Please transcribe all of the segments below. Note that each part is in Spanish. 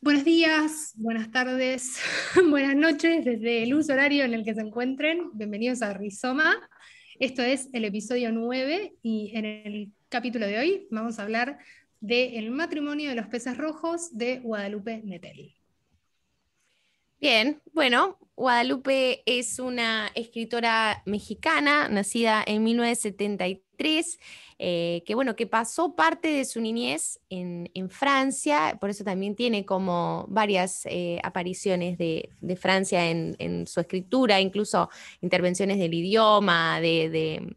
Buenos días, buenas tardes, buenas noches desde el uso horario en el que se encuentren. Bienvenidos a Rizoma. Esto es el episodio 9 y en el capítulo de hoy vamos a hablar del matrimonio de los peces rojos de Guadalupe Netel. Bien, bueno, Guadalupe es una escritora mexicana, nacida en 1973. Eh, que bueno, que pasó parte de su niñez en, Francia, por eso también tiene como varias eh, apariciones de, Francia en, su escritura, incluso intervenciones del idioma, de,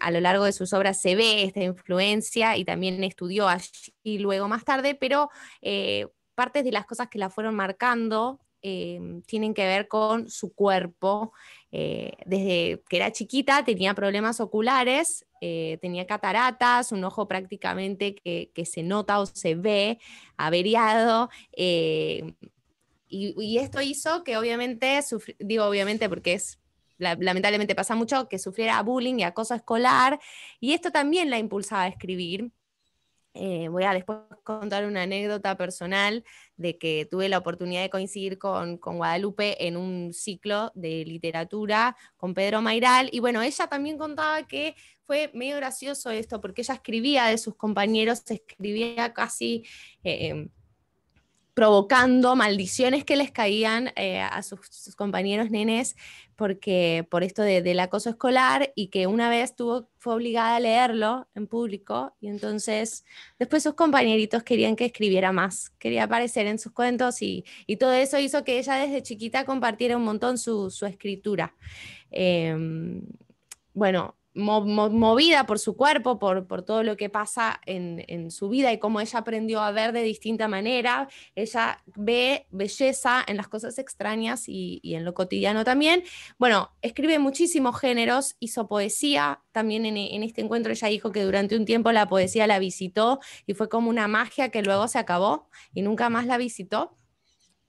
a lo largo de sus obras se ve esta influencia y también estudió allí luego más tarde, pero eh, partes de las cosas que la fueron marcando Em, tienen que ver con su cuerpo. Eh, desde que era chiquita tenía problemas oculares, eh, tenía cataratas, un ojo prácticamente que, se nota o se ve averiado. Eh, y, y, esto hizo que obviamente, digo obviamente porque es lamentablemente pasa mucho, que sufriera bullying y acoso escolar, y esto también la impulsaba a escribir. Eh, voy a después contar una anécdota personal de que tuve la oportunidad de coincidir con, con, Guadalupe en un ciclo de literatura con Pedro Mairal. Y bueno, ella también contaba que fue medio gracioso esto, porque ella escribía de sus compañeros, escribía casi... Eh, provocando maldiciones que les caían eh, a sus, compañeros nenes porque por esto del acoso escolar y que una vez tuvo, fue obligada a leerlo en público y entonces después sus compañeritos querían que escribiera más, quería aparecer en sus cuentos y, todo eso hizo que ella desde chiquita compartiera un montón su, escritura. Em, bueno, movida por su cuerpo, por, por todo lo que pasa en, su vida y cómo ella aprendió a ver de distinta manera. Ella ve belleza en las cosas extrañas y, en lo cotidiano también. Bueno, escribe muchísimos géneros, hizo poesía. También en, este encuentro ella dijo que durante un tiempo la poesía la visitó y fue como una magia que luego se acabó y nunca más la visitó.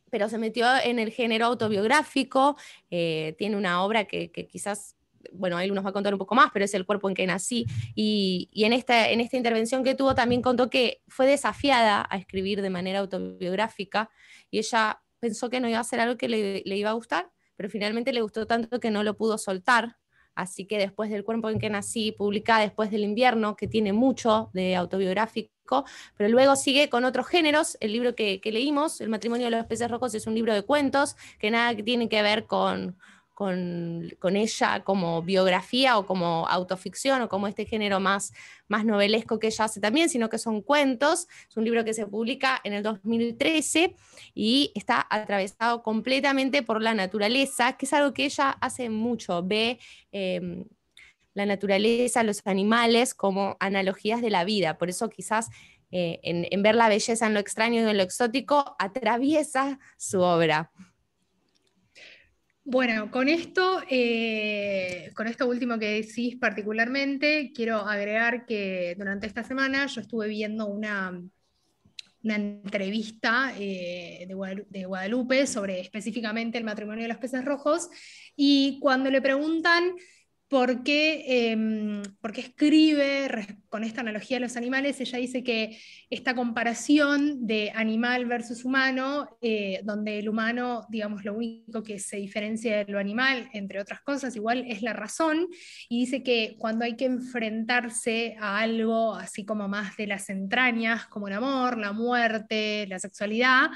Pero se metió en el género autobiográfico, eh, tiene una obra que quizás bueno, él nos va a contar un poco más, pero es el cuerpo en que nací. Y, en, esta, en esta intervención que tuvo también contó que fue desafiada a escribir de manera autobiográfica y ella pensó que no iba a ser algo que le, iba a gustar, pero finalmente le gustó tanto que no lo pudo soltar. Así que después del cuerpo en que nací, publica Después del invierno, que tiene mucho de autobiográfico, pero luego sigue con otros géneros. El libro que, leímos, El matrimonio de los peces rojos, es un libro de cuentos que nada tiene que ver con, con, ella como biografía o como autoficción o como este género más, más novelesco que ella hace también, sino que son cuentos. Es un libro que se publica en el 2013 y está atravesado completamente por la naturaleza, que es algo que ella hace mucho, ve... Em, la naturaleza, los animales como analogías de la vida. Por eso quizás eh, en ver la belleza en lo extraño y en lo exótico atraviesa su obra. Bueno, con esto, eh, con esto último que decís particularmente, quiero agregar que durante esta semana yo estuve viendo una, una entrevista eh, de, Guadalupe sobre específicamente el matrimonio de los peces rojos y cuando le preguntan porque, em, porque escribe con esta analogía de los animales, ella dice que esta comparación de animal versus humano, eh, donde el humano, digamos, lo único que se diferencia de lo animal, entre otras cosas, igual es la razón, y dice que cuando hay que enfrentarse a algo así como más de las entrañas, como el amor, la muerte, la sexualidad,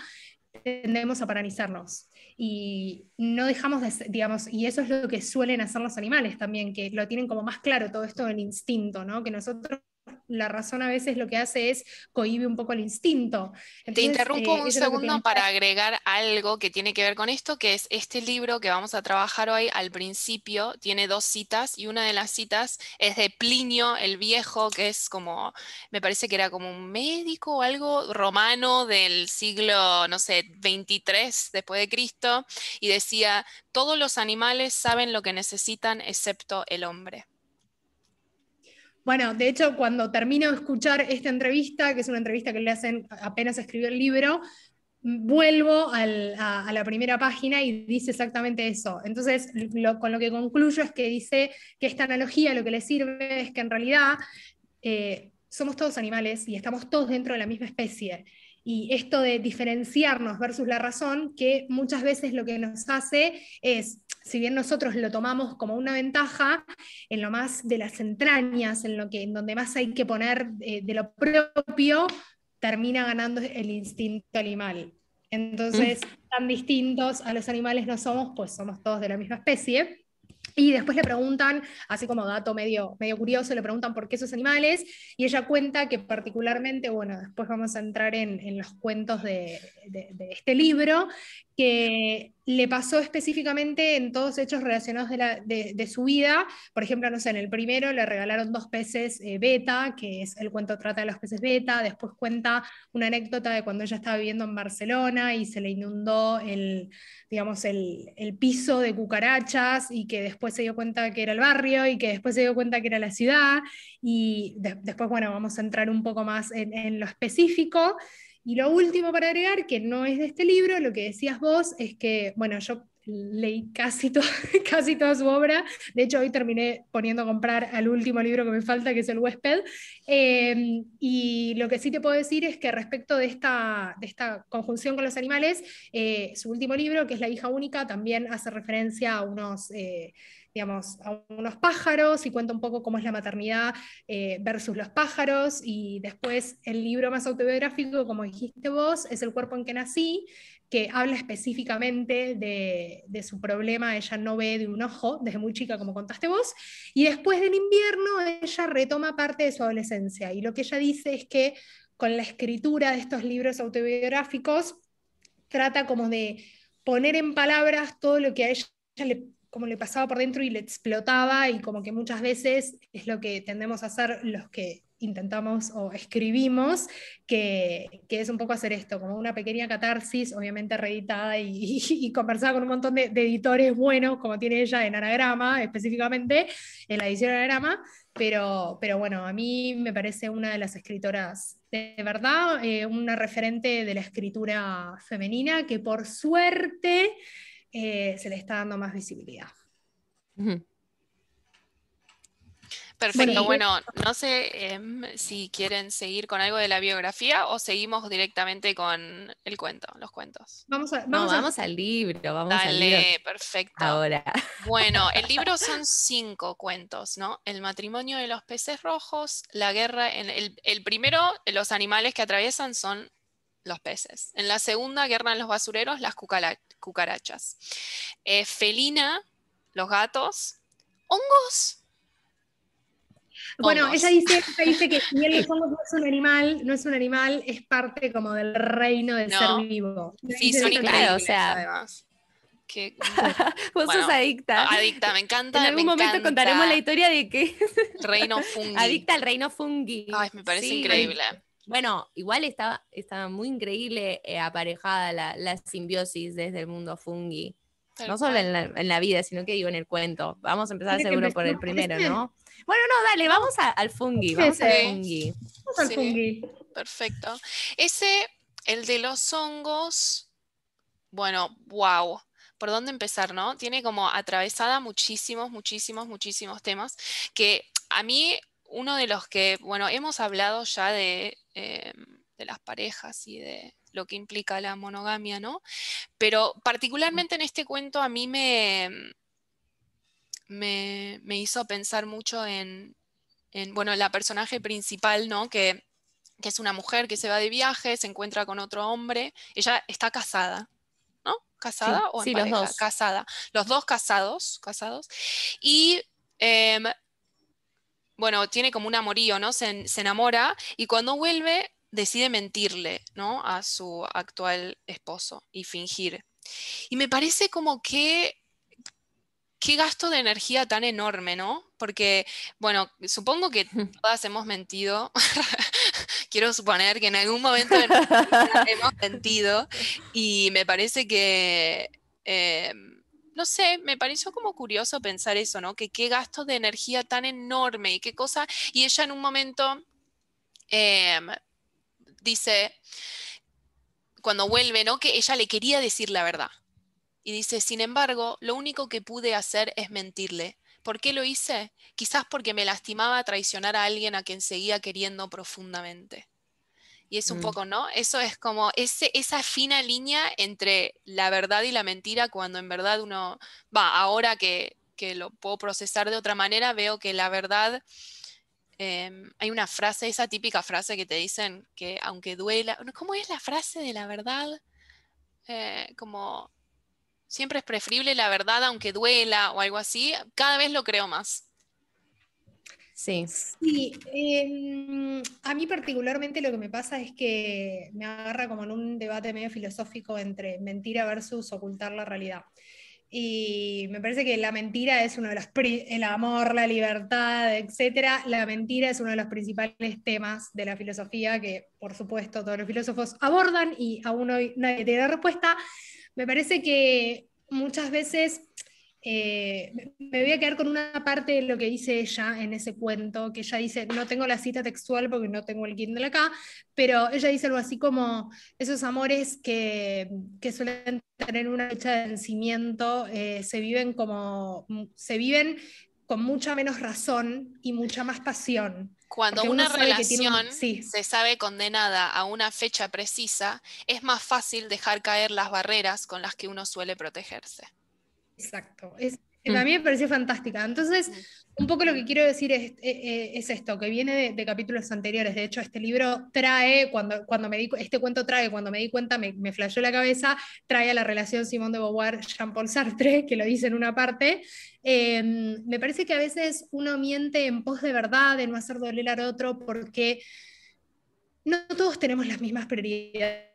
tendemos a paralizarnos y no dejamos de, digamos, y eso es lo que suelen hacer los animales también, que lo tienen como más claro todo esto en instinto, ¿no? Que nosotros la razón a veces lo que hace es cohibir un poco el instinto. Te interrumpo eh, un segundo para agregar algo que tiene que ver con esto, que es este libro que vamos a trabajar hoy al principio, tiene dos citas y una de las citas es de Plinio el Viejo, que es como, me parece que era como un médico o algo romano del siglo, no sé, 23 después de Cristo, y decía, todos los animales saben lo que necesitan excepto el hombre. Bueno, de hecho, cuando termino de escuchar esta entrevista, que es una entrevista que le hacen apenas escribió el libro, vuelvo a, la primera página y dice exactamente eso. Entonces, con lo que concluyo es que dice que esta analogía lo que le sirve es que en realidad eh, somos todos animales y estamos todos dentro de la misma especie. Y esto de diferenciarnos versus la razón, que muchas veces lo que nos hace es si bien nosotros lo tomamos como una ventaja, en lo más de las entrañas, en, lo que, en donde más hay que poner eh, de lo propio, termina ganando el instinto animal. Entonces, mm. tan distintos a los animales no somos, pues somos todos de la misma especie. Y después le preguntan, así como dato medio, medio curioso, le preguntan por qué esos animales, y ella cuenta que particularmente, bueno, después vamos a entrar en, en los cuentos de, de, este libro, que le pasó específicamente en todos hechos relacionados de, su vida. Por ejemplo, no sé, en el primero le regalaron dos peces eh, beta, que es el cuento trata de los peces beta. Después cuenta una anécdota de cuando ella estaba viviendo en Barcelona y se le inundó el, digamos, el, piso de cucarachas y que después se dio cuenta que era el barrio y que después se dio cuenta que era la ciudad. Y después, bueno, vamos a entrar un poco más en lo específico. Y lo último para agregar, que no es de este libro, lo que decías vos es que, bueno, yo leí casi, casi toda su obra, de hecho hoy terminé poniendo a comprar al último libro que me falta, que es El huésped, em, y lo que sí te puedo decir es que respecto de esta, esta conjunción con los animales, eh, su último libro, que es La hija única, también hace referencia a unos... Eh, digamos, a unos pájaros y cuenta un poco cómo es la maternidad eh, versus los pájaros. Y después el libro más autobiográfico, como dijiste vos, es El cuerpo en que nací, que habla específicamente de, de, su problema, ella no ve de un ojo desde muy chica, como contaste vos, y después del invierno ella retoma parte de su adolescencia. Y lo que ella dice es que con la escritura de estos libros autobiográficos trata como de poner en palabras todo lo que a ella le como le pasaba por dentro y le explotaba y como que muchas veces es lo que tendemos a hacer los que intentamos o escribimos, que, es un poco hacer esto, como una pequeña catarsis, obviamente reeditada y, conversada con un montón de, editores buenos, como tiene ella en Anagrama específicamente, en la edición Anagrama, pero, pero bueno, a mí me parece una de las escritoras de verdad, eh, una referente de la escritura femenina que por suerte... Eh, se le está dando más visibilidad. Perfecto, bueno, no sé em, si quieren seguir con algo de la biografía o seguimos directamente con el cuento, los cuentos. Vamos, al libro, vamos Dale, al libro. perfecto. Ahora. Bueno, el libro son cinco cuentos, ¿no? El matrimonio de los peces rojos, la guerra, en el, el primero, los animales que atraviesan son los peces. En la segunda, guerra en los basureros, las cucarachas. Eh, felina, los gatos. Hongos. Bueno, ella dice, que si el no es un animal, no es un animal, es parte como del reino del ser vivo. sí, son claro, o sea. Vos sos adicta. Adicta, me encanta. En algún momento contaremos la historia de que. Reino fungi. Adicta al reino fungi. Ay, me parece increíble. Bueno, igual estaba muy increíble eh, aparejada la, simbiosis desde el mundo fungi. no solo en la, vida, sino que digo en el cuento. Vamos a empezar seguro por el primero, ¿no? Bueno, no, dale, vamos al fungi. Vamos al fungi. fungi. Perfecto. Ese, el de los hongos, bueno, wow. ¿Por dónde empezar, no? Tiene como atravesada muchísimos, muchísimos, muchísimos temas que a mí uno de los que, bueno, hemos hablado ya eh, de, las parejas y de lo que implica la monogamia, ¿no? Pero particularmente en este cuento a mí me, me, hizo pensar mucho en, bueno, la personaje principal, ¿no? Que, es una mujer que se va de viaje, se encuentra con otro hombre, ella está casada, ¿no? ¿Casada o en Los dos. Casada. Los dos casados, casados. Y em, bueno, tiene como un amorío, ¿no? Se, enamora y cuando vuelve decide mentirle, ¿no? A su actual esposo y fingir. Y me parece como que qué gasto de energía tan enorme, ¿no? Porque, bueno, supongo que todas hemos mentido. Quiero suponer que en algún momento hemos mentido. Y me parece que eh, no sé, me pareció como curioso pensar eso, ¿no? Que qué gasto de energía tan enorme y qué cosa. Y ella en un momento em, dice, cuando vuelve, ¿no? Que ella le quería decir la verdad. Y dice, sin embargo, lo único que pude hacer es mentirle. ¿Por qué lo hice? Quizás porque me lastimaba traicionar a alguien a quien seguía queriendo profundamente. Y es un mm. poco, ¿no? Eso es como ese, esa fina línea entre la verdad y la mentira cuando en verdad uno, va, ahora que, que lo puedo procesar de otra manera, veo que la verdad... Em, hay una frase, esa típica frase que te dicen que aunque duela, ¿cómo es la frase de la verdad? Eh, como siempre es preferible la verdad aunque duela o algo así, cada vez lo creo más. Sí. Em, a mí particularmente lo que me pasa es que me agarra como en un debate medio filosófico entre mentira versus ocultar la realidad. Y me parece que la mentira es uno de los, el amor, la libertad, etcétera. La mentira es uno de los principales temas de la filosofía que, por supuesto, todos los filósofos abordan y aún hoy nadie tiene respuesta. Me parece que muchas veces eh, me voy a quedar con una parte de lo que dice ella en ese cuento, que ella dice, no tengo la cita textual porque no tengo el Kindle acá, pero ella dice algo así como esos amores que, suelen tener una fecha de vencimiento, eh, se viven como, se viven con mucha menos razón y mucha más pasión. Cuando una relación se sabe condenada a una fecha precisa, es más fácil dejar caer las barreras con las que uno suele protegerse. Exacto. Mm. A mí me pareció fantástica. Entonces, mm. un poco lo que quiero decir es, eh, eh, esto, que viene de, capítulos anteriores. De hecho, este libro trae, cuando, cuando me di, este cuento trae, cuando me di cuenta, me, me la cabeza, trae a la relación Simón de Beauvoir-Jean Paul Sartre, que lo dice en una parte. Em, me parece que a veces uno miente en pos de verdad, de no hacer doler al otro, porque no todos tenemos las mismas prioridades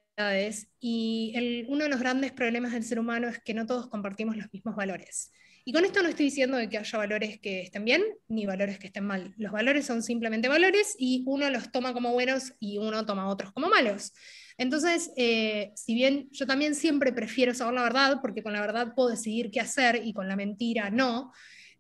y uno de los grandes problemas del ser humano es que no todos compartimos los mismos valores. Y con esto no estoy diciendo de que haya valores que estén bien ni valores que estén mal. Los valores son simplemente valores y uno los toma como buenos y uno toma otros como malos. Entonces, eh, si bien yo también siempre prefiero saber la verdad, porque con la verdad puedo decidir qué hacer y con la mentira no,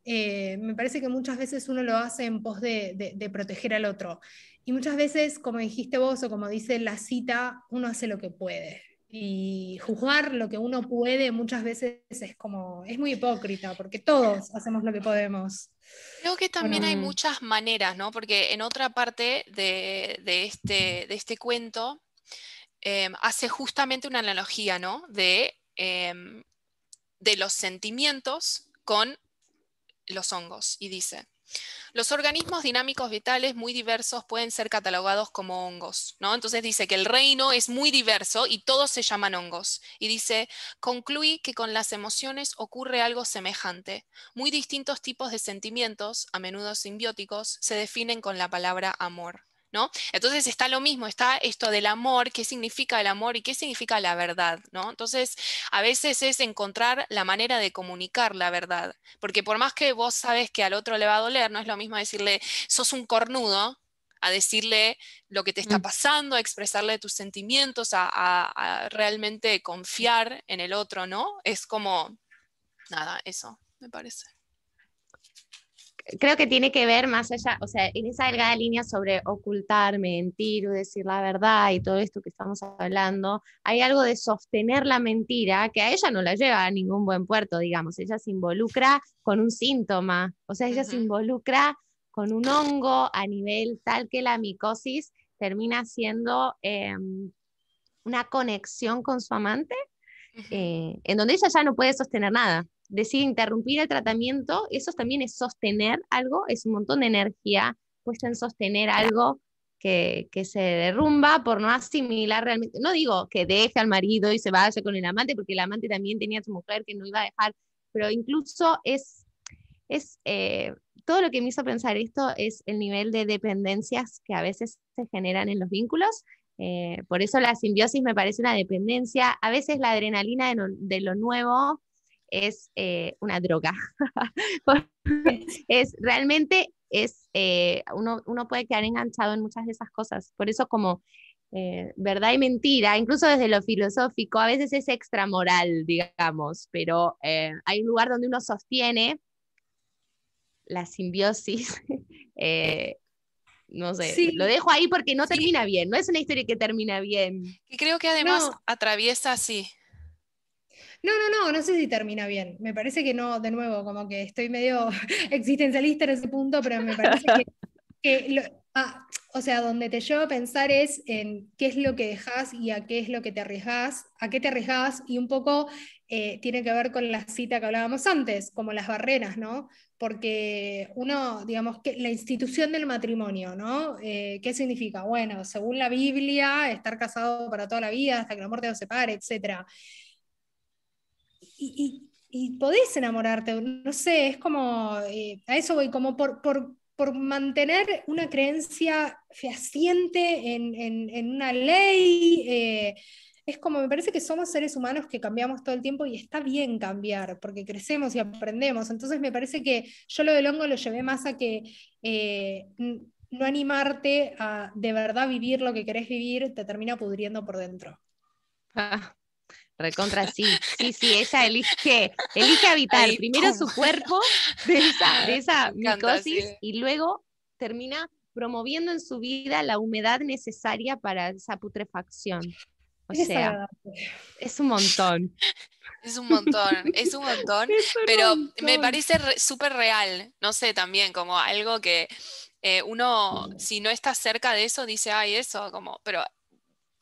eh, me parece que muchas veces uno lo hace en pos de proteger al otro. Y muchas veces, como dijiste vos o como dice la cita, uno hace lo que puede. Y juzgar lo que uno puede muchas veces es como, es muy hipócrita, porque todos hacemos lo que podemos. Creo que también hay em. muchas maneras, ¿no? Porque en otra parte de, de, este, este cuento em, hace justamente una analogía, De, em, de los sentimientos con los hongos. Y dice, los organismos dinámicos vitales muy diversos pueden ser catalogados como hongos, ¿no? Entonces dice que el reino es muy diverso y todos se llaman hongos. Y dice, concluí que con las emociones ocurre algo semejante. Muy distintos tipos de sentimientos, a menudo simbióticos, se definen con la palabra amor. ¿no? Entonces está lo mismo, está esto del amor, qué significa el amor y qué significa la verdad, ¿no? Entonces, a veces es encontrar la manera de comunicar la verdad, porque por más que vos sabes que al otro le va a doler, no es lo mismo decirle, sos un cornudo, a decirle lo que te está mm. pasando, a expresarle tus sentimientos, a, realmente confiar en el otro, ¿no? Es como, nada, eso me parece creo que tiene que ver más allá, o sea, en esa delgada línea sobre ocultar, mentir o decir la verdad y todo esto que estamos hablando, hay algo de sostener la mentira que a ella no la lleva a ningún buen puerto, digamos, ella se involucra con un síntoma, o sea, ella se involucra con un hongo a nivel tal que la micosis termina siendo em, una conexión con su amante, eh, en donde ella ya no puede sostener nada decide interrumpir el tratamiento, eso también es sostener algo, es un montón de energía puesta en sostener algo que, se derrumba por no asimilar realmente. No digo que deje al marido y se vaya con el amante, porque el amante también tenía a su mujer que no iba a dejar, pero incluso es, es eh, todo lo que me hizo pensar esto es el nivel de dependencias que a veces se generan en los vínculos. Eh, por eso la simbiosis me parece una dependencia. A veces la adrenalina de lo nuevo es eh, una droga. es realmente es eh, uno, puede quedar enganchado en muchas de esas cosas. Por eso como eh, verdad y mentira, incluso desde lo filosófico, a veces es extramoral, digamos, pero hay un lugar donde uno sostiene la simbiosis. no sé, lo dejo ahí porque no termina bien, no es una historia que termina bien. que creo que además atraviesa así no, no, no, no sé si termina bien. Me parece que no, de nuevo, como que estoy medio existencialista en ese punto, pero me parece que, ah, o sea, donde te llevo a pensar es en qué es lo que dejas y a qué es lo que te arriesgas, a qué te arriesgas y un poco eh, tiene que ver con la cita que hablábamos antes, como las barreras, ¿no? Porque uno, digamos, que la institución del matrimonio, ¿no? Eh, ¿Qué significa? Bueno, según la Biblia, estar casado para toda la vida, hasta que la muerte nos separe, etcétera y, podés enamorarte, no sé, es como, eh, a eso voy, como por, mantener una creencia fehaciente en, una ley. Eh, es como, me parece que somos seres humanos que cambiamos todo el tiempo y está bien cambiar, porque crecemos y aprendemos. Entonces me parece que yo lo del hongo lo llevé más a que eh, no animarte a de verdad vivir lo que querés vivir te termina pudriendo por dentro. Ah, Recontra sí, sí, sí, ella elige, elige habitar primero su cuerpo de esa, micosis y luego termina promoviendo en su vida la humedad necesaria para esa putrefacción. O sea, es un montón. Es un montón, es un montón, pero me parece súper real, no sé, también como algo que eh, uno, mm. si no está cerca de eso, dice, ay, eso, como, pero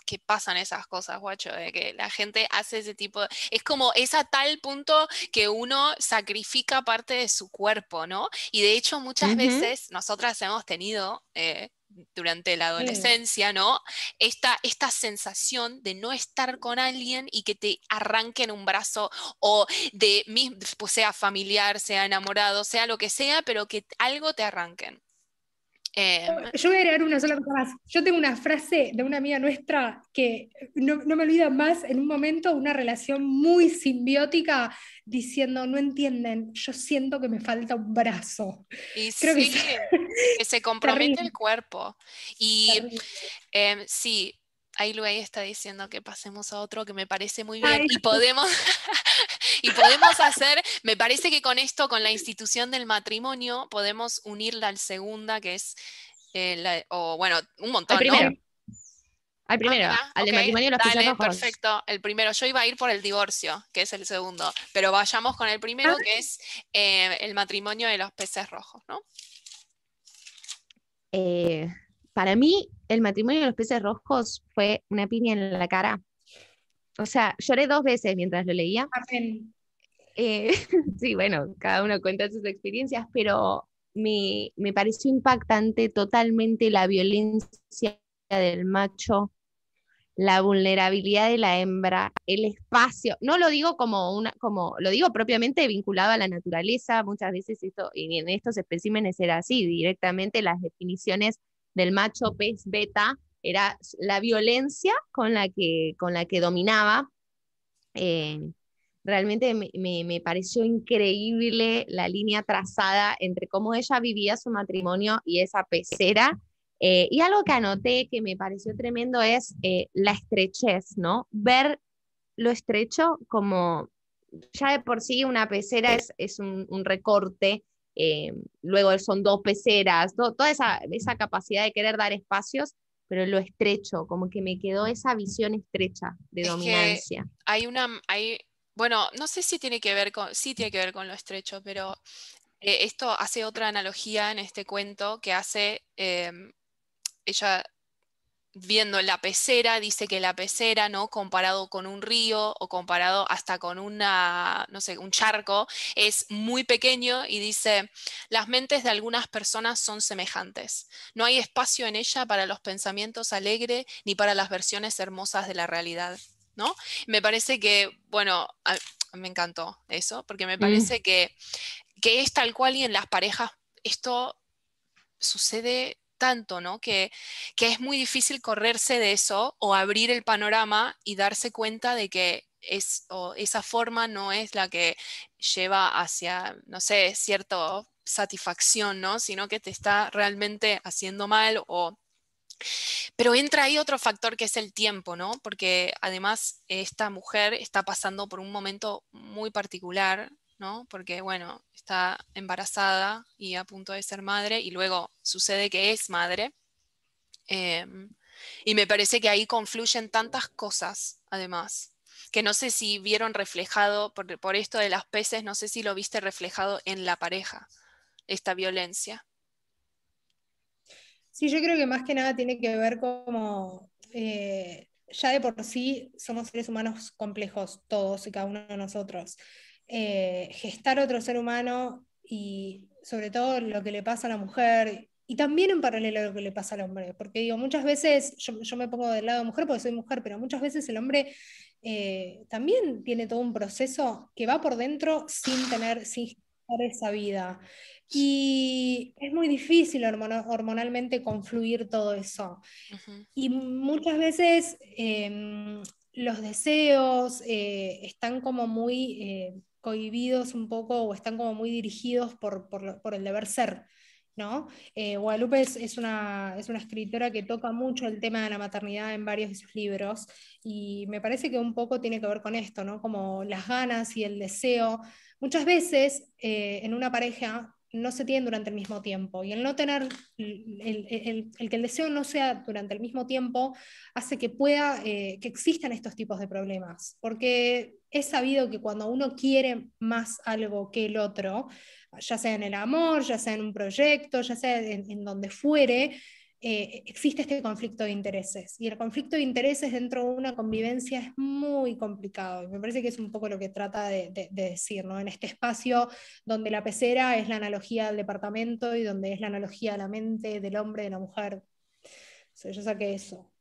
que pasan esas cosas, guacho, de que la gente hace ese tipo Es como es a tal punto que uno sacrifica parte de su cuerpo, ¿no? Y de hecho muchas veces nosotras hemos tenido... Eh, durante la adolescencia, ¿no? Esta, esta sensación de no estar con alguien y que te arranquen un brazo o de, pues sea familiar, sea enamorado, sea lo que sea, pero que algo te arranquen. Eh, yo voy a agregar una sola cosa más. Yo tengo una frase de una amiga nuestra que no, me olvida más en un momento, una relación muy simbiótica, diciendo, no entienden, yo siento que me falta un brazo. Y Creo que, se compromete el cuerpo. Y em, sí, ahí Luey está diciendo que pasemos a otro que me parece muy bien y podemos Y podemos hacer, me parece que con esto, con la institución del matrimonio, podemos unirla al segunda, que es, eh, o bueno, un montón. El primero. ¿no? Al primero, al de matrimonio los dale, Perfecto, el primero. Yo iba a ir por el divorcio, que es el segundo, pero vayamos con el primero, ah. que es eh, el matrimonio de los peces rojos, ¿no? Eh, para mí, el matrimonio de los peces rojos fue una piña en la cara. O sea, lloré dos veces mientras lo leía. Eh, sí, bueno, cada uno cuenta sus experiencias, pero me, pareció impactante totalmente la violencia del macho, la vulnerabilidad de la hembra, el espacio. No lo digo como una, como lo digo propiamente vinculado a la naturaleza. Muchas veces esto, y en estos especímenes era así, directamente las definiciones del macho pez beta era la violencia con la que, con la que dominaba. Eh, realmente me, pareció increíble la línea trazada entre cómo ella vivía su matrimonio y esa pecera. Eh, y algo que anoté que me pareció tremendo es eh, la estrechez, ¿no? Ver lo estrecho como ya de por sí una pecera es, es un, recorte, eh, luego son dos peceras, toda esa, capacidad de querer dar espacios, pero lo estrecho, como que me quedó esa visión estrecha de dominancia. hay una, hay, bueno, no sé si tiene que ver con, sí tiene que ver con lo estrecho, pero eh, esto hace otra analogía en este cuento que hace em, ella viendo la pecera, dice que la pecera, ¿no? Comparado con un río o comparado hasta con una, no sé, un charco, es muy pequeño y dice, las mentes de algunas personas son semejantes. No hay espacio en ella para los pensamientos alegres ni para las versiones hermosas de la realidad. Me parece que, bueno, me encantó eso, porque me mm. parece que, que es tal cual y en las parejas esto sucede tanto, ¿no? Que, que, es muy difícil correrse de eso o abrir el panorama y darse cuenta de que es, esa forma no es la que lleva hacia, no sé, cierta satisfacción, ¿no? Sino que te está realmente haciendo mal o pero entra ahí otro factor que es el tiempo, ¿no? Porque además esta mujer está pasando por un momento muy particular, ¿no? Porque, bueno, está embarazada y a punto de ser madre y luego sucede que es madre. Em, y me parece que ahí confluyen tantas cosas, además, que no sé si vieron reflejado, por esto de las peces, no sé si lo viste reflejado en la pareja, esta violencia. Sí, yo creo que más que nada tiene que ver como eh, ya de por sí somos seres humanos complejos todos y cada uno de nosotros. Eh, gestar otro ser humano y sobre todo lo que le pasa a la mujer y también en paralelo a lo que le pasa al hombre, porque digo, muchas veces yo, me pongo del lado de mujer porque soy mujer, pero muchas veces el hombre eh, también tiene todo un proceso que va por dentro sin tener, sin esa vida. Y es muy difícil hormonalmente confluir todo eso. Y muchas veces em, los deseos eh, están como muy eh, cohibidos un poco o están como muy dirigidos por, el deber ser. ¿No? Eh, Guadalupe es, es, una, es una escritora que toca mucho el tema de la maternidad en varios de sus libros y me parece que un poco tiene que ver con esto, ¿no? como las ganas y el deseo Muchas veces eh, en una pareja no se tienen durante el mismo tiempo y el no tener, que el deseo no sea durante el mismo tiempo hace que pueda, eh, que existan estos tipos de problemas, porque es sabido que cuando uno quiere más algo que el otro, ya sea en el amor, ya sea en un proyecto, ya sea en, en donde fuere, eh, existe este conflicto de intereses. Y el conflicto de intereses dentro de una convivencia es muy complicado. y Me parece que es un poco lo que trata de, decir, ¿no? En este espacio donde la pecera es la analogía del departamento y donde es la analogía de la mente, del hombre, de la mujer. O yo saqué eso.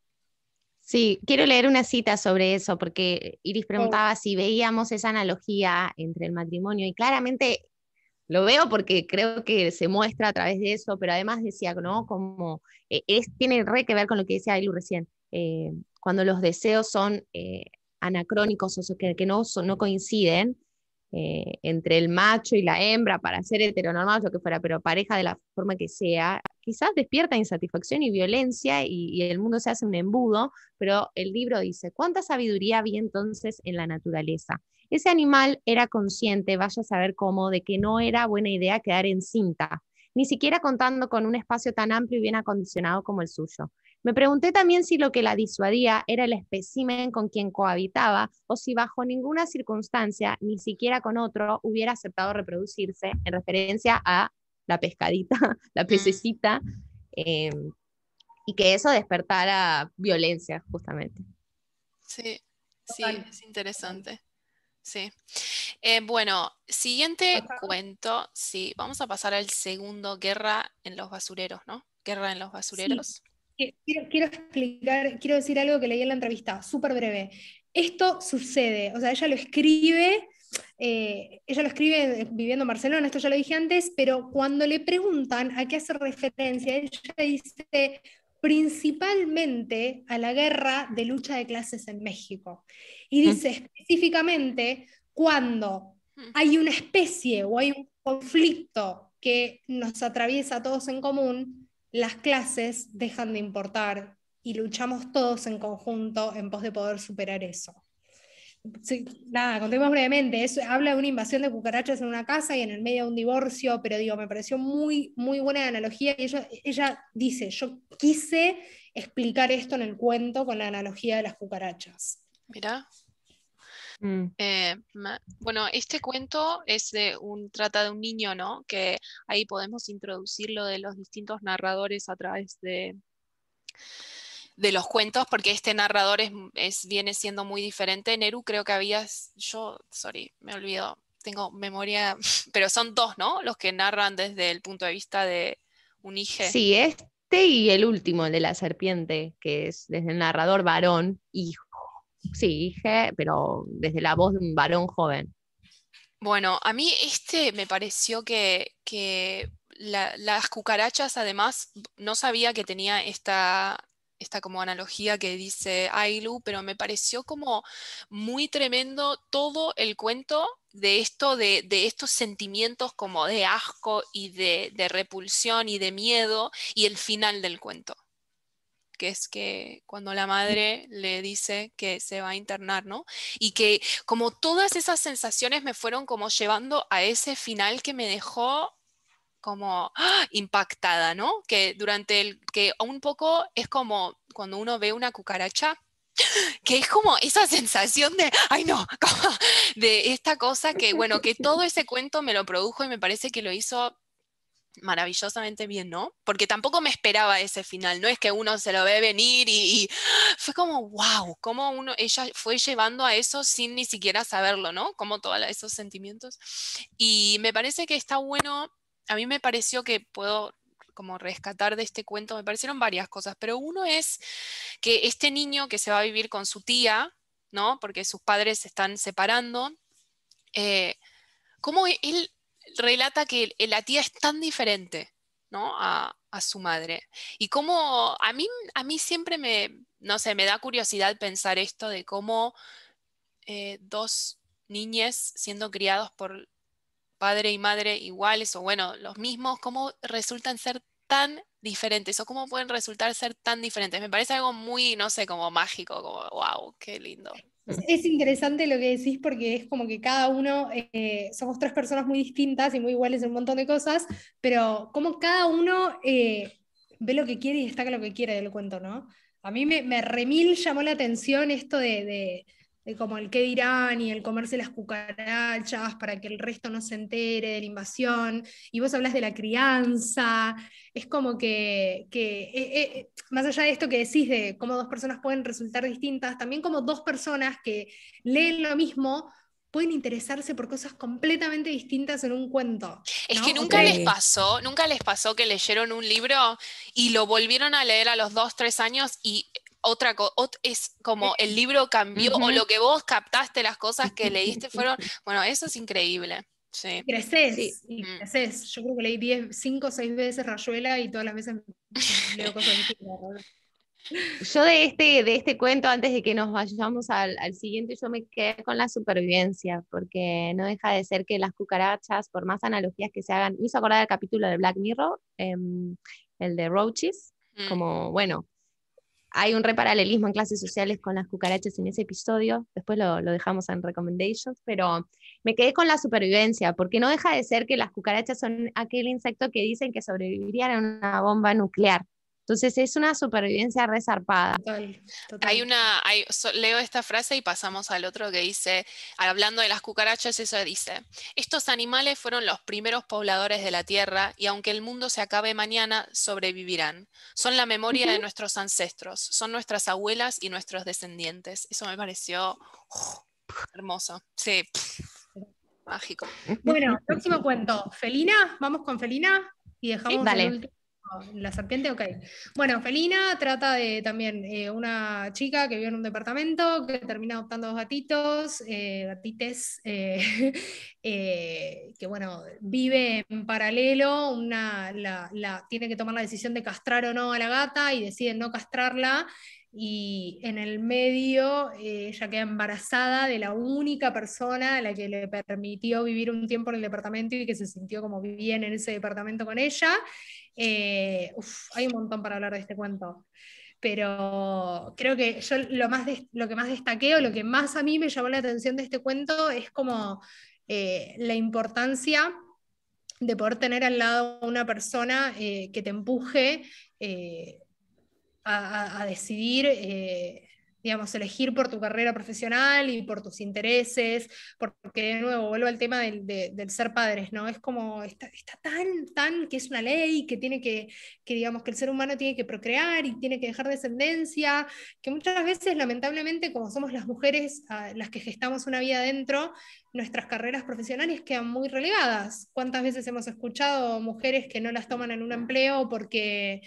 Sí, quiero leer una cita sobre eso, porque Iris preguntaba si veíamos esa analogía entre el matrimonio y claramente lo veo porque creo que se muestra a través de eso, pero además decía, ¿no? Como eh, es, tiene re que ver con lo que decía Ailu recién, eh, cuando los deseos son eh, anacrónicos o que, que no, no coinciden entre el macho y la hembra para ser heteronormal o lo que fuera, pero pareja de la forma que sea, quizás despierta insatisfacción y violencia y el mundo se hace un embudo, pero el libro dice, ¿cuánta sabiduría había entonces en la naturaleza? Ese animal era consciente, vaya a saber cómo, de que no era buena idea quedar en cinta, ni siquiera contando con un espacio tan amplio y bien acondicionado como el suyo. Me pregunté también si lo que la disuadía era el espécimen con quien cohabitaba o si bajo ninguna circunstancia, ni siquiera con otro, hubiera aceptado reproducirse, en referencia a la pescadita, la mm. pececita, em, y que eso despertara violencia, justamente. Sí, sí, es interesante. Sí. Eh, bueno, siguiente cuento. Sí, vamos a pasar al segundo, Guerra en los Basureros, ¿no? Guerra en los Basureros. Quiero, explicar, quiero decir algo que leí en la entrevista, súper breve. Esto sucede, o sea, ella lo escribe, eh, ella lo escribe viviendo en Barcelona, esto ya lo dije antes, pero cuando le preguntan a qué hace referencia, ella dice, principalmente a la guerra de lucha de clases en México. Y dice específicamente cuando hay una especie o hay un conflicto que nos atraviesa a todos en común, las clases dejan de importar y luchamos todos en conjunto en pos de poder superar eso nada, contemos brevemente, habla de una invasión de cucarachas en una casa y en el medio de un divorcio, pero digo, me pareció muy, muy buena analogía y ella, dice, yo quise explicar esto en el cuento con la analogía de las cucarachas. Mira, mm. eh, bueno, este cuento es de un, trata de un niño, ¿no? Que ahí podemos introducir lo de los distintos narradores a través de de los cuentos, porque este narrador es, es, viene siendo muy diferente. Neru creo que habías, yo, sorry, me olvido, tengo memoria, pero son dos, ¿no? Los que narran desde el punto de vista de un hijo Sí, este y el último, el de la serpiente, que es desde el narrador varón, hijo. Sí, hije, pero desde la voz de un varón joven. Bueno, a mí este me pareció que, las cucarachas, además, no sabía que tenía esta, esta como analogía que dice Ailu, pero me pareció como muy tremendo todo el cuento de esto, de, estos sentimientos como de asco y de, de, repulsión y de miedo y el final del cuento, que es que cuando la mm. madre le dice que se va a internar, ¿no? Y que como todas esas sensaciones me fueron como llevando a ese final que me dejó como ¡ah! impactada, ¿no? Que durante el, que un poco es como cuando uno ve una cucaracha, que es como esa sensación de, ay no, de esta cosa que, bueno, que todo ese cuento me lo produjo y me parece que lo hizo maravillosamente bien, ¿no? Porque tampoco me esperaba ese final, no es que uno se lo ve venir y, fue como, wow, como uno, ella fue llevando a eso sin ni siquiera saberlo, ¿no? Como todos esos sentimientos. Y me parece que está bueno a mí me pareció que puedo como rescatar de este cuento, me parecieron varias cosas, pero uno es que este niño que se va a vivir con su tía, ¿no? Porque sus padres se están separando, eh, cómo e-, él relata que la tía es tan diferente, ¿no? A, su madre. Y cómo a mí, a mí siempre me, no sé, me da curiosidad pensar esto de cómo eh, dos niñas siendo criados por padre y madre iguales o bueno, los mismos, cómo resultan ser tan diferentes o cómo pueden resultar ser tan diferentes. Me parece algo muy, no sé, como mágico, como, wow, qué lindo. Es interesante lo que decís porque es como que cada uno, eh, somos tres personas muy distintas y muy iguales en un montón de cosas, pero como cada uno eh, ve lo que quiere y destaca lo que quiere del cuento, ¿no? A mí me, remil llamó la atención esto de como el qué dirán y el comerse las cucarachas para que el resto no se entere de la invasión, y vos hablas de la crianza, es como que, eh, eh, eh, más allá de esto que decís de cómo dos personas pueden resultar distintas, también como dos personas que leen lo mismo pueden interesarse por cosas completamente distintas en un cuento. Es que nunca les pasó, nunca les pasó que leyeron un libro y lo volvieron a leer a los dos, tres años y otra cosa, es como eh, el libro cambió o lo que vos captaste, las cosas que leíste fueron, bueno, eso es increíble. Creces, mm. creces. Yo creo que leí cinco 5 o seis veces Rayuela y todas las veces leo cosas Yo de este, de este cuento, antes de que nos vayamos al, siguiente, yo me quedé con la supervivencia, porque no deja de ser que las cucarachas, por más analogías que se hagan, me hizo acordar el capítulo de Black Mirror, em, el de Roaches, mm. como, bueno, hay un reparalelismo en clases sociales con las cucarachas en ese episodio, después lo, dejamos en recommendations, pero me quedé con la supervivencia, porque no deja de ser que las cucarachas son aquel insecto que dicen que sobrevivirían a una bomba nuclear. Entonces es una supervivencia resarpada. Hay una, leo esta frase y pasamos al otro que dice, hablando de las cucarachas, eso dice, estos animales fueron los primeros pobladores de la Tierra y aunque el mundo se acabe mañana, sobrevivirán. Son la memoria de nuestros ancestros, son nuestras abuelas y nuestros descendientes. Eso me pareció ¡oh! hermoso. Sí, mágico. Bueno, próximo cuento. Felina, vamos con Felina y dejamos... el la serpiente, ok. Bueno, Felina trata de también eh, una chica que vive en un departamento, que termina adoptando dos gatitos, eh, gatites, eh, eh, que bueno, vive en paralelo, una, tiene que tomar la decisión de castrar o no a la gata y decide no castrarla y en el medio eh, ella queda embarazada de la única persona a la que le permitió vivir un tiempo en el departamento y que se sintió como bien en ese departamento con ella. Eh, hay un montón para hablar de este cuento, pero creo que yo lo, más lo que más destaque o lo que más a mí me llamó la atención de este cuento es como eh, la importancia de poder tener al lado una persona que te empuje a, decidir, eh, digamos, elegir por tu carrera profesional y por tus intereses, porque de nuevo vuelvo al tema del, ser padres, ¿no? Es como, está, tan, tan que es una ley, que tiene que, que, digamos, que el ser humano tiene que procrear y tiene que dejar descendencia, que muchas veces, lamentablemente, como somos las mujeres ah, las que gestamos una vida dentro, nuestras carreras profesionales quedan muy relegadas. ¿Cuántas veces hemos escuchado mujeres que no las toman en un empleo porque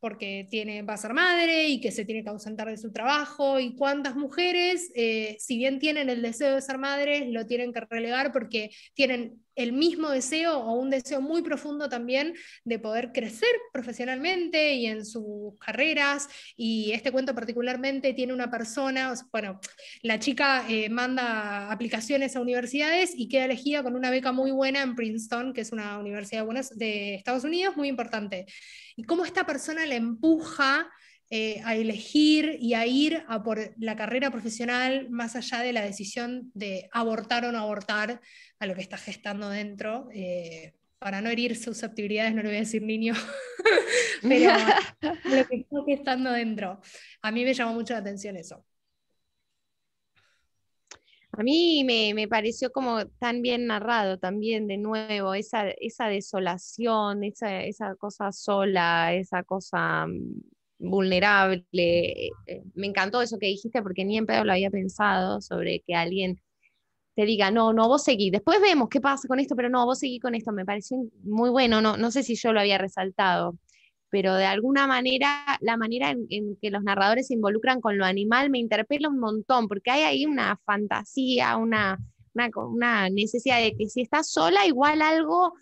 porque tiene, va a ser madre y que se tiene que ausentar de su trabajo y cuántas mujeres, eh, si bien tienen el deseo de ser madres, lo tienen que relegar porque tienen el mismo deseo o un deseo muy profundo también de poder crecer profesionalmente y en sus carreras. Y este cuento particularmente tiene una persona, bueno, la chica eh, manda aplicaciones a universidades y queda elegida con una beca muy buena en Princeton, que es una universidad de, Estados Unidos muy importante. Y cómo esta persona la empuja eh, a elegir y a ir a por la carrera profesional más allá de la decisión de abortar o no abortar a lo que está gestando dentro. Eh, para no herir sus susceptibilidades, no le voy a decir niño, pero lo que está gestando dentro. A mí me llamó mucho la atención eso. A mí me, pareció como tan bien narrado también de nuevo, esa, esa desolación, esa, esa cosa sola, esa cosa mm, vulnerable. Eh, eh, me encantó eso que dijiste porque ni en pedo lo había pensado sobre que alguien te diga, no, no, vos seguí. Después vemos qué pasa con esto, pero no, vos seguí con esto. Me pareció muy bueno, no, no sé si yo lo había resaltado, pero de alguna manera, la manera en, que los narradores se involucran con lo animal me interpela un montón, porque hay ahí una fantasía, una, una, una necesidad de que si estás sola, igual algo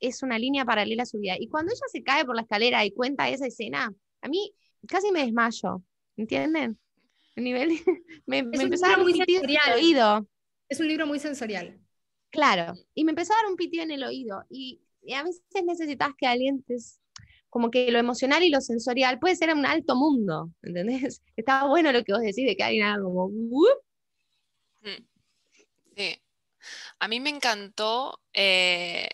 es una línea paralela a su vida. Y cuando ella se cae por la escalera y cuenta esa escena, a mí casi me desmayo, ¿entienden? El nivel me, empezó a dar un en el oído. Es un libro muy sensorial. Claro, y me empezó a dar un pitido en el oído. Y, a veces necesitas que alguien te, como que lo emocional y lo sensorial puede ser un alto mundo, ¿entendés? Está bueno lo que vos decís de que hay haga como... Mm, sí. A mí me encantó eh,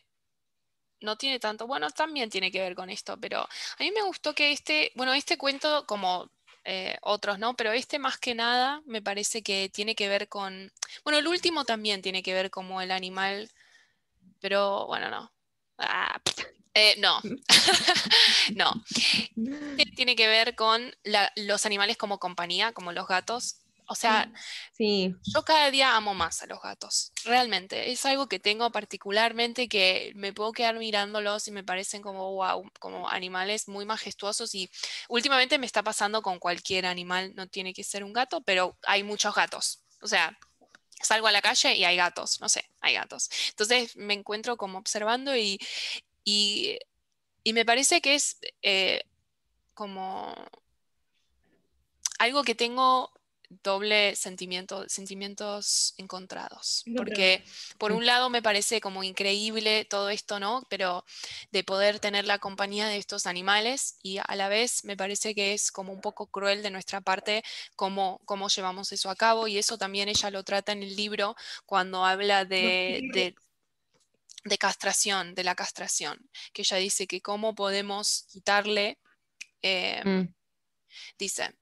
no tiene tanto, bueno, también tiene que ver con esto, pero a mí me gustó que este, bueno, este cuento como eh, otros, ¿no? Pero este más que nada me parece que tiene que ver con, bueno, el último también tiene que ver como el animal, pero bueno, no. Ah, eh, no, no. Tiene que ver con los animales como compañía, como los gatos, o sea, sí. yo cada día amo más a los gatos, realmente. Es algo que tengo particularmente que me puedo quedar mirándolos y me parecen como, como animales muy majestuosos y últimamente me está pasando con cualquier animal, no tiene que ser un gato, pero hay muchos gatos. O sea, salgo a la calle y hay gatos, no sé, hay gatos. Entonces me encuentro como observando y, me parece que es eh, como algo que tengo doble sentimiento, sentimientos encontrados, porque por mm. un lado me parece como increíble todo esto, ¿no? Pero de poder tener la compañía de estos animales y a la vez me parece que es como un poco cruel de nuestra parte cómo, cómo llevamos eso a cabo y eso también ella lo trata en el libro cuando habla de, de castración, de la castración, que ella dice que cómo podemos quitarle, eh, mm. dice,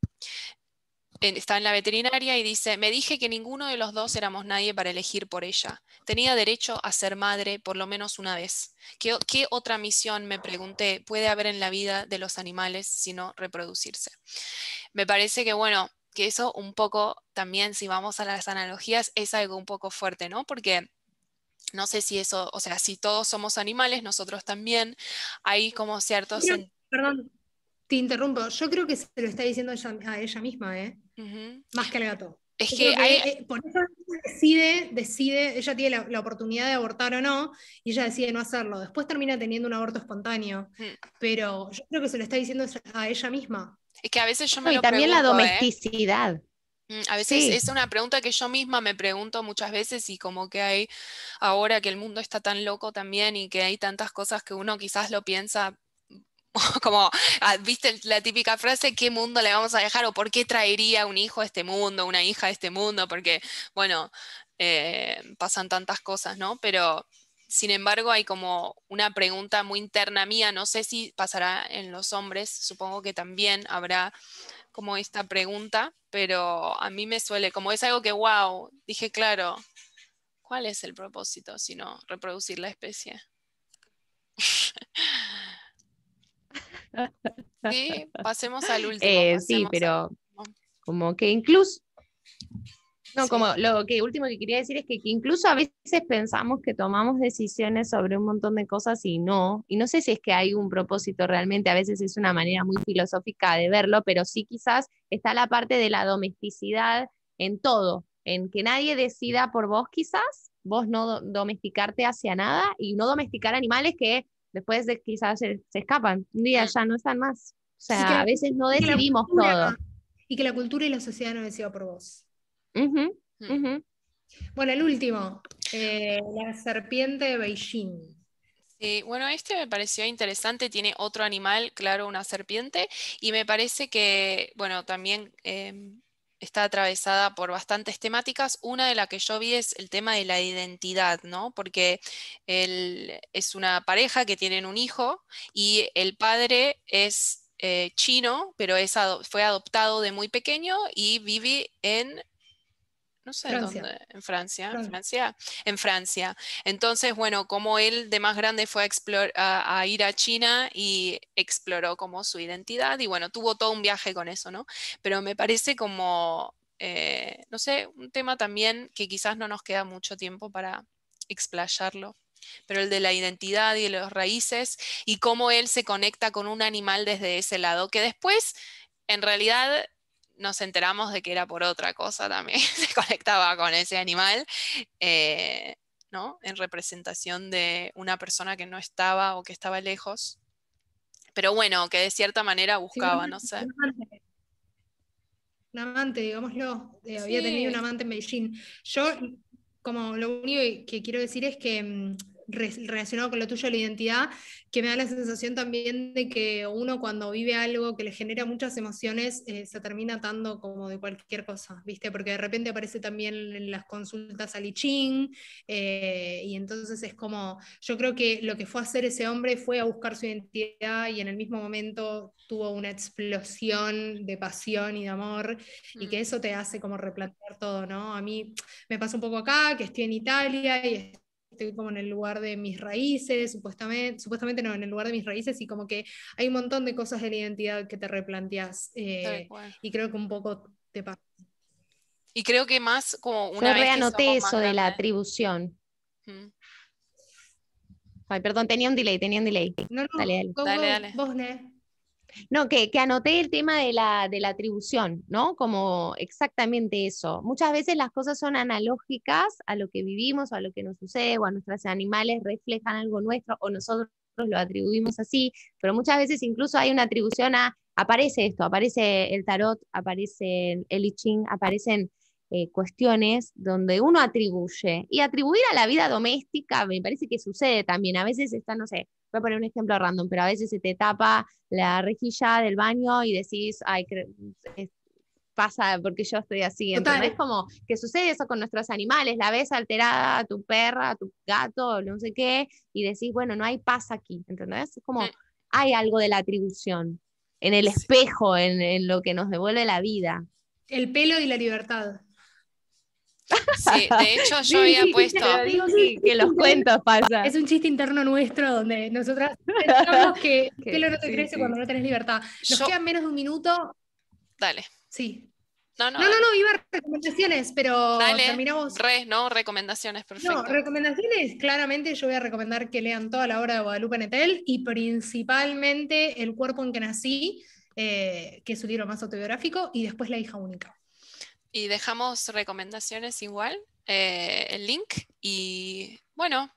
está en la veterinaria y dice, me dije que ninguno de los dos éramos nadie para elegir por ella. Tenía derecho a ser madre por lo menos una vez. ¿Qué, otra misión, me pregunté, puede haber en la vida de los animales sino reproducirse? Me parece que, bueno, que eso un poco también, si vamos a las analogías, es algo un poco fuerte, ¿no? Porque no sé si eso, o sea, si todos somos animales, nosotros también, hay como ciertos... perdón, te interrumpo, yo creo que se lo está diciendo a ella misma, ¿eh? Más que al gato. Es que, eh, por eso decide, decide, ella tiene la, oportunidad de abortar o no, y ella decide no hacerlo. Después termina teniendo un aborto espontáneo, mm. pero yo creo que se lo está diciendo a ella misma. Es que a veces yo me... y también la ¿eh? domesticidad. Mm, a veces es una pregunta que yo misma me pregunto muchas veces y como que hay ahora que el mundo está tan loco también y que hay tantas cosas que uno quizás lo piensa como, ah, viste la típica frase, ¿qué mundo le vamos a dejar? ¿O por qué traería un hijo a este mundo, una hija a este mundo? Porque, bueno, eh, pasan tantas cosas, ¿no? Pero, sin embargo, hay como una pregunta muy interna mía, no sé si pasará en los hombres, supongo que también habrá como esta pregunta, pero a mí me suele, como es algo que, wow, dije, claro, ¿cuál es el propósito si no reproducir la especie? Sí, pasemos al último. Eh, sí, pero como que incluso, no, como lo que último que quería decir es que, que, incluso a veces pensamos que tomamos decisiones sobre un montón de cosas y no, y no sé si es que hay un propósito realmente, a veces es una manera muy filosófica de verlo, pero sí quizás está la parte de la domesticidad en todo, en que nadie decida por vos quizás, vos no domesticarte hacia nada y no domesticar animales que Después de, quizás se, escapan, un día ya no están más. O sea, a veces no decidimos todo. Y que la cultura y la sociedad no decida por vos. Hmm. Bueno, el último, eh, la serpiente de Beijing. bueno, este me pareció interesante, tiene otro animal, claro, una serpiente, y me parece que, bueno, también em, está atravesada por bastantes temáticas. Una de las que yo vi es el tema de la identidad, ¿no? Porque él es una pareja que tienen un hijo y el padre es eh, chino, pero fue adoptado de muy pequeño y vive en no sé dónde, en Francia, en Francia. Entonces, bueno, como él de más grande fue a, ir a China y exploró como su identidad y bueno, tuvo todo un viaje con eso, ¿no? Pero me parece como, eh, no sé, un tema también que quizás no nos queda mucho tiempo para explayarlo pero el de la identidad y de las raíces y cómo él se conecta con un animal desde ese lado, que después en realidad nos enteramos de que era por otra cosa también, se conectaba con ese animal, eh, ¿no? En representación de una persona que no estaba o que estaba lejos. Pero bueno, que de cierta manera buscaba, no sé. Un amante, digámoslo. Eh, había tenido un amante en Beijing. Yo, como lo único que quiero decir es que mm, relacionado con lo tuyo, la identidad, que me da la sensación también de que uno cuando vive algo que le genera muchas emociones, eh, se termina atando como de cualquier cosa, ¿viste? Porque de repente aparece también en las consultas al Lichín, eh, y entonces es como, yo creo que lo que fue a hacer ese hombre fue a buscar su identidad y en el mismo momento tuvo una explosión de pasión y de amor, y que mm. eso te hace como replantear todo, ¿no? A mí me pasa un poco acá, que estoy en Italia y estoy como en el lugar de mis raíces, supuestamente, supuestamente no, en el lugar de mis raíces y como que hay un montón de cosas de la identidad que te replanteas eh, y creo que un poco te pasa. Y creo que más como una... Yo eso de la atribución. Ay, perdón, tenía un delay, tenía un delay. No, no, dale, dale. dale, Vos, dale. No, que, que anoté el tema de la, atribución, ¿no? Como exactamente eso. Muchas veces las cosas son analógicas a lo que vivimos o a lo que nos sucede o a nuestros animales reflejan algo nuestro o nosotros lo atribuimos así, pero muchas veces incluso hay una atribución a, aparece esto, aparece el tarot, aparece el I Ching, aparecen eh, cuestiones donde uno atribuye. Y atribuir a la vida doméstica me parece que sucede también. A veces está, no sé, voy a poner un ejemplo random, pero a veces se te tapa la rejilla del baño y decís, ay, pasa porque yo estoy así. Entonces, es como que sucede eso con nuestros animales. La ves alterada a tu perra, a tu gato, no sé qué, y decís, bueno, no hay paz aquí. ¿Entendés? Es como, hay algo de la atribución en el espejo, en lo que nos devuelve la vida. El pelo y la libertad. Sí, de hecho yo había puesto... que los cuentos pasan. Es un chiste interno nuestro donde nosotras pensamos que el lo no te crece cuando no tenés libertad. Nos quedan menos de un minuto. Dale. Sí. No, no, no, no, no, iba a recomendaciones, pero Dale, terminamos. no, recomendaciones, perfecto. No, recomendaciones, claramente yo voy a recomendar que lean toda la obra de Guadalupe Netel y principalmente El cuerpo en que nací, eh, que es su libro más autobiográfico, y después La hija única. Y dejamos recomendaciones igual, eh, el link. Y bueno,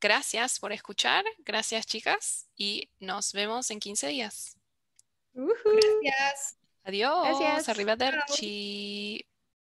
gracias por escuchar, gracias chicas y nos vemos en 15 días. Gracias. Adiós. Gracias. Arriba Terchi.